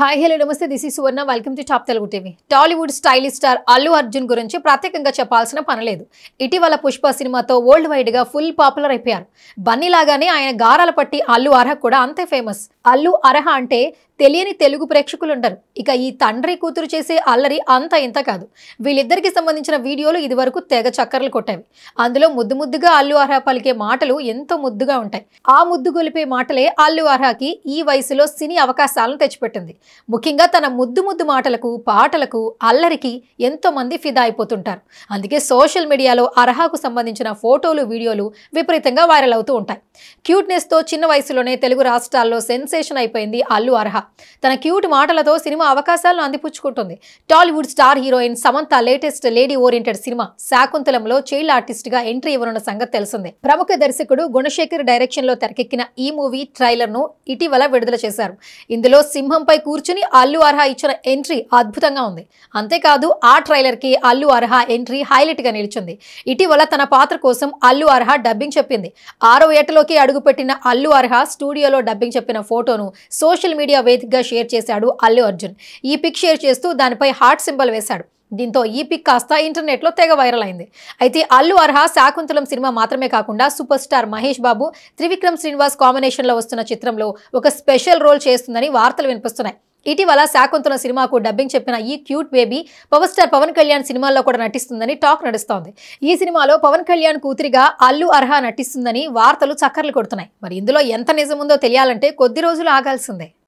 hi hello నమస్తే this ఈ Suvarna welcome to top Telugu TV Tollywood stylish star Allu Arjun గురించి ప్రత్యేకంగా చెప్పాల్సిన లేదు ఇటీవల పుష్ప సినిమాతో వరల్డ్ వైడ్గా ఫుల్ పాపులర్ అయిపోయారు బన్నీలాగానే ఆయన గారాల పట్టి అల్లు అర్హ కూడా అంతే ఫేమస్ అల్లు అర్హ అంటే తెలియని తెలుగు ప్రేక్షకులు ఇక ఈ తండ్రి కూతురు చేసే అల్లరి అంత ఇంత కాదు వీళ్ళిద్దరికి సంబంధించిన వీడియోలు ఇదివరకు తెగ చక్కర్లు కొట్టాయి అందులో ముద్దు ముద్దుగా అల్లు అర్హా పలికే మాటలు ఎంతో ముద్దుగా ఉంటాయి ఆ ముద్దు గొలిపే మాటలే అల్లు అర్హాకి ఈ వయసులో సినీ అవకాశాలను తెచ్చిపెట్టింది ముఖ్యంగా తన ముద్దు ముద్దు మాటలకు పాటలకు అల్లరికి ఎంతో మంది ఫిదా అయిపోతుంటారు అందుకే సోషల్ మీడియాలో అర్హాకు సంబంధించిన ఫోటోలు వీడియోలు విపరీతంగా వైరల్ అవుతూ ఉంటాయి క్యూట్నెస్తో చిన్న వయసులోనే తెలుగు రాష్ట్రాల్లో సెన్సేషన్ అయిపోయింది అల్లు అర్హా తన క్యూట్ మాటలతో సినిమా అవకాశాలను అందిపుచ్చుకుంటుంది Tollywood star heroine Samantha latest lady oriented cinema శాకుంతలంలో చైల్డ్ ఆర్టిస్ట్ గా ఎంట్రీ ఇవ్వనున్న సంగతి తెలిసిందే ప్రముఖ దర్శకుడు గుణశేఖర్ డైరెక్షన్ లో తెరకెక్కిన ఈ మూవీ ట్రైలర్ ను ఇటీవల విడుదల చేశారు ఇందులో సింహంపై కూర్చుని అల్లు అర్హా ఇచ్చిన ఎంట్రీ అద్భుతంగా ఉంది అంతేకాదు ఆ ట్రైలర్ కి అల్లు అర్హా ఎంట్రీ గా నిలిచింది ఇటీవల తన పాత్ర కోసం అల్లు అర్హా డబ్బింగ్ చెప్పింది ఆరో ఏటలోకి అడుగుపెట్టిన అల్లు అర్హా స్టూడియోలో డబ్బింగ్ చెప్పిన ఫోటోను సోషల్ మీడియా వేదిక వేదికగా షేర్ చేశాడు అల్లు అర్జున్ ఈ పిక్ షేర్ చేస్తూ దానిపై హార్ట్ సింబల్ వేశాడు దీంతో ఈ పిక్ కాస్త ఇంటర్నెట్లో తెగ వైరల్ అయింది అయితే అల్లు అర్హ శాకుంతలం సినిమా మాత్రమే కాకుండా సూపర్ స్టార్ మహేష్ బాబు త్రివిక్రమ్ శ్రీనివాస్ కాంబినేషన్లో వస్తున్న చిత్రంలో ఒక స్పెషల్ రోల్ చేస్తుందని వార్తలు వినిపిస్తున్నాయి ఇటీవల శాకుంతల సినిమాకు డబ్బింగ్ చెప్పిన ఈ cute baby power star Pawan Kalyan సినిమాల్లో కూడా నటిస్తుందని టాక్ నడుస్తోంది ఈ సినిమాలో పవన్ కళ్యాణ్ కూతురిగా అల్లు అర్హ నటిస్తుందని వార్తలు చక్కర్లు కొడుతున్నాయి మరి ఇందులో ఎంత నిజముందో తెలియాలంటే కొద్ది రోజులు ఆగాల్సిందే